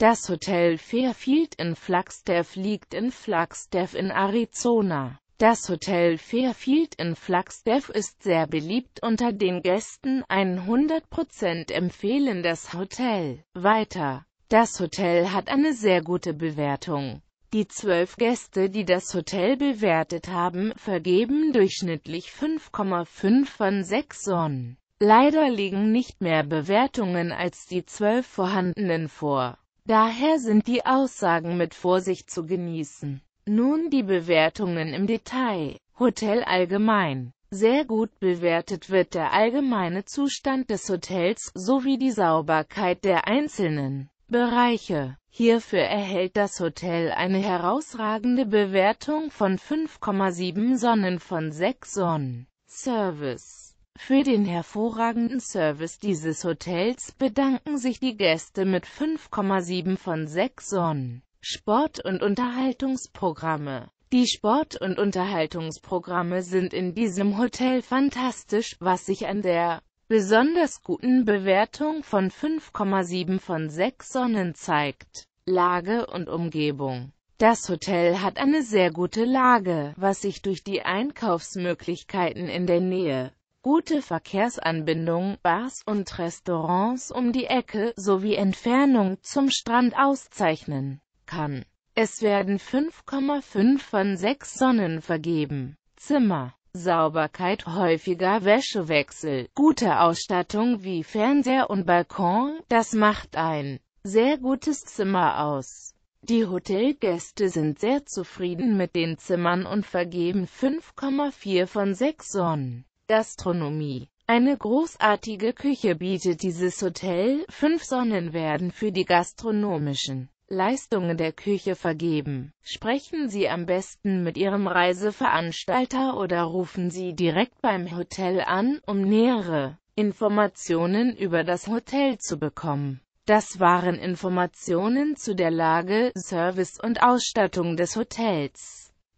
Das Hotel Fairfield in Flagstaff liegt in Flagstaff in Arizona. Das Hotel Fairfield in Flagstaff ist sehr beliebt unter den Gästen, 100% empfehlen das Hotel. Weiter. Das Hotel hat eine sehr gute Bewertung. Die zwölf Gäste, die das Hotel bewertet haben, vergeben durchschnittlich 5,5 von 6 Sonnen. Leider liegen nicht mehr Bewertungen als die zwölf vorhandenen vor. Daher sind die Aussagen mit Vorsicht zu genießen. Nun die Bewertungen im Detail. Hotel allgemein. Sehr gut bewertet wird der allgemeine Zustand des Hotels sowie die Sauberkeit der einzelnen Bereiche. Hierfür erhält das Hotel eine herausragende Bewertung von 5,7 Sonnen von 6 Sonnen. Service für den hervorragenden Service dieses Hotels bedanken sich die Gäste mit 5,7 von 6 Sonnen. Sport- und Unterhaltungsprogramme Die Sport- und Unterhaltungsprogramme sind in diesem Hotel fantastisch, was sich an der besonders guten Bewertung von 5,7 von 6 Sonnen zeigt. Lage und Umgebung das Hotel hat eine sehr gute Lage, was sich durch die Einkaufsmöglichkeiten in der Nähe Gute Verkehrsanbindung, Bars und Restaurants um die Ecke sowie Entfernung zum Strand auszeichnen kann. Es werden 5,5 von 6 Sonnen vergeben. Zimmer, Sauberkeit, häufiger Wäschewechsel, gute Ausstattung wie Fernseher und Balkon, das macht ein sehr gutes Zimmer aus. Die Hotelgäste sind sehr zufrieden mit den Zimmern und vergeben 5,4 von 6 Sonnen. Gastronomie eine großartige Küche bietet dieses Hotel, fünf Sonnen werden für die gastronomischen Leistungen der Küche vergeben. Sprechen Sie am besten mit Ihrem Reiseveranstalter oder rufen Sie direkt beim Hotel an, um nähere Informationen über das Hotel zu bekommen. Das waren Informationen zu der Lage, Service und Ausstattung des Hotels.